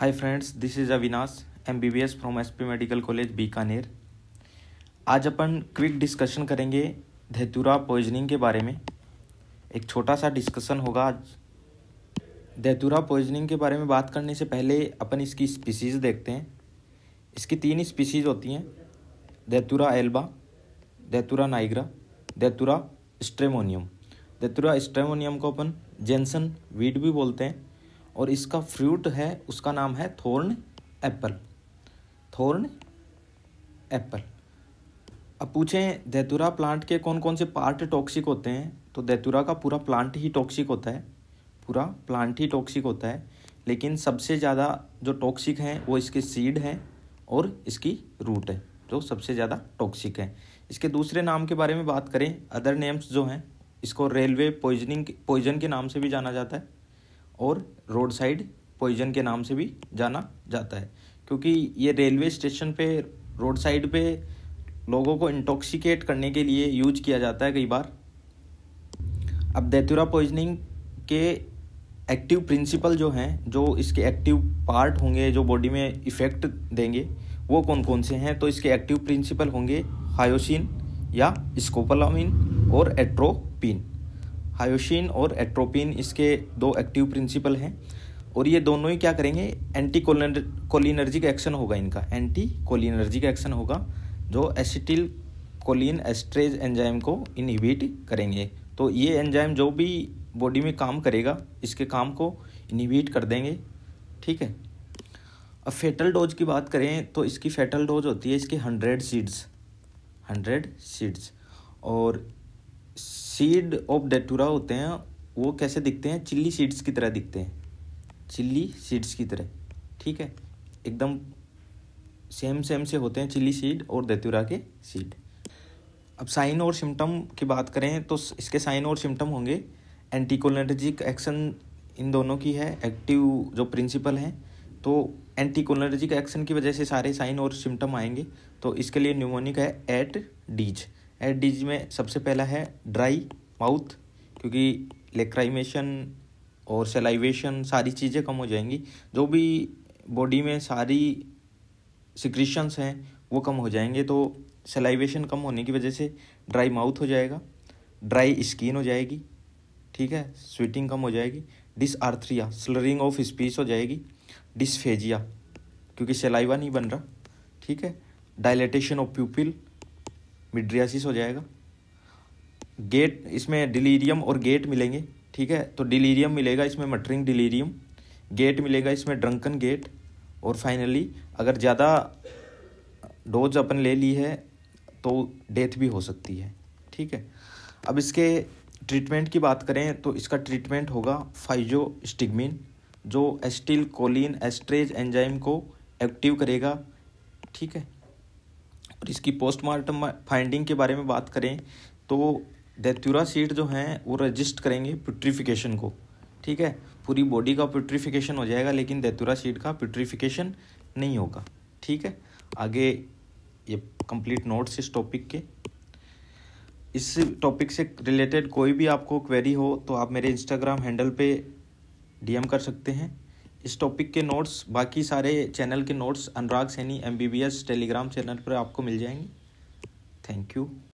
hi friends this is Avinash M B B S from S P medical college Bikaner आज अपन quick discussion करेंगे धैतुरा poisoning के बारे में एक छोटा सा डिस्कशन होगा आज धैतुरा पॉइजनिंग के बारे में बात करने से पहले अपन इसकी स्पीसीज़ देखते हैं इसकी तीन स्पीसीज़ होती हैं datura alba datura nigra datura stramonium datura stramonium को अपन जेंसन वीड भी बोलते हैं और इसका फ्रूट है उसका नाम है थोर्न एप्पल थोर्न एप्पल अब पूछें दैतुरा प्लांट के कौन कौन से पार्ट टॉक्सिक होते हैं तो दैतुरा का पूरा प्लांट ही टॉक्सिक होता है पूरा प्लांट ही टॉक्सिक होता है लेकिन सबसे ज़्यादा जो टॉक्सिक हैं वो इसके सीड हैं और इसकी रूट है जो सबसे ज़्यादा टॉक्सिक है इसके दूसरे नाम के बारे में बात करें अदर नेम्स जो हैं इसको रेलवे पॉइजनिंग पॉइजन के नाम से भी जाना जाता है और रोड साइड पॉइजन के नाम से भी जाना जाता है क्योंकि ये रेलवे स्टेशन पे रोड साइड पे लोगों को इंटॉक्सिकेट करने के लिए यूज किया जाता है कई बार अब दैतुरा पॉइजनिंग के एक्टिव प्रिंसिपल जो हैं जो इसके एक्टिव पार्ट होंगे जो बॉडी में इफ़ेक्ट देंगे वो कौन कौन से हैं तो इसके एक्टिव प्रिंसिपल होंगे हायोसिन या स्कोपलामिन और एट्रोपिन हायोशिन और एट्रोपिन इसके दो एक्टिव प्रिंसिपल हैं और ये दोनों ही क्या करेंगे एंटी कोलिनर्जिक एक्शन होगा इनका एंटी कोलिनर्जिक एक्शन होगा जो एसिटिल कोलिन एस्ट्रेज एंजाइम को इनहिबिट करेंगे तो ये एंजाइम जो भी बॉडी में काम करेगा इसके काम को इनहिबिट कर देंगे ठीक है अब फेटल डोज की बात करें तो इसकी फेटल डोज होती है इसकी हंड्रेड सीड्स हंड्रेड सीड्स और सीड ऑफ डेटूरा होते हैं वो कैसे दिखते हैं चिल्ली सीड्स की तरह दिखते हैं चिल्ली सीड्स की तरह ठीक है एकदम सेम सेम से होते हैं चिल्ली सीड और देतुरा के सीड अब साइन और सिम्टम की बात करें तो इसके साइन और सिम्टम होंगे एंटीकोलर्जिक एक्शन इन दोनों की है एक्टिव जो प्रिंसिपल हैं तो एंटीकोलर्जिक एक्शन की वजह से सारे साइन और सिम्टम आएंगे तो इसके लिए न्यूमोनिक है एट डीज डिजीज में सबसे पहला है ड्राई माउथ क्योंकि लेक्राइमेशन और सेलाइवेशन सारी चीज़ें कम हो जाएंगी जो भी बॉडी में सारी सिक्रीशंस हैं वो कम हो जाएंगे तो सेलाइवेशन कम होने की वजह से ड्राई माउथ हो जाएगा ड्राई स्किन हो जाएगी ठीक है स्वीटिंग कम हो जाएगी डिसआर्थ्रिया स्लरिंग ऑफ स्पीच हो जाएगी डिसफेजिया क्योंकि सेलाइवा नहीं बन रहा ठीक है डायलेटेशन ऑफ प्यूपिल मिड्रियासिस हो जाएगा गेट इसमें डिलीरियम और गेट मिलेंगे ठीक है तो डिलीरियम मिलेगा इसमें मटरिंग डिलीरियम गेट मिलेगा इसमें ड्रंकन गेट और फाइनली अगर ज़्यादा डोज अपन ले ली है तो डेथ भी हो सकती है ठीक है अब इसके ट्रीटमेंट की बात करें तो इसका ट्रीटमेंट होगा फाइजो स्टिगमिन जो एस्टिल कोलिन एस्ट्रेज एंजाइम को एक्टिव करेगा ठीक है और इसकी पोस्टमार्टम फाइंडिंग के बारे में बात करें तो डेथ्यूरा सीट जो हैं वो रजिस्ट करेंगे प्यूट्रीफिकेशन को ठीक है पूरी बॉडी का प्यूट्रीफिकेशन हो जाएगा लेकिन देतुरा सीट का प्यूट्रीफिकेशन नहीं होगा ठीक है आगे ये कंप्लीट नोट्स इस टॉपिक के इस टॉपिक से रिलेटेड कोई भी आपको क्वेरी हो तो आप मेरे इंस्टाग्राम हैंडल पे डीएम कर सकते हैं इस टॉपिक के नोट्स बाकी सारे चैनल के notes Anurag Saini M Telegram channel पर आपको मिल जाएंगे थैंक यू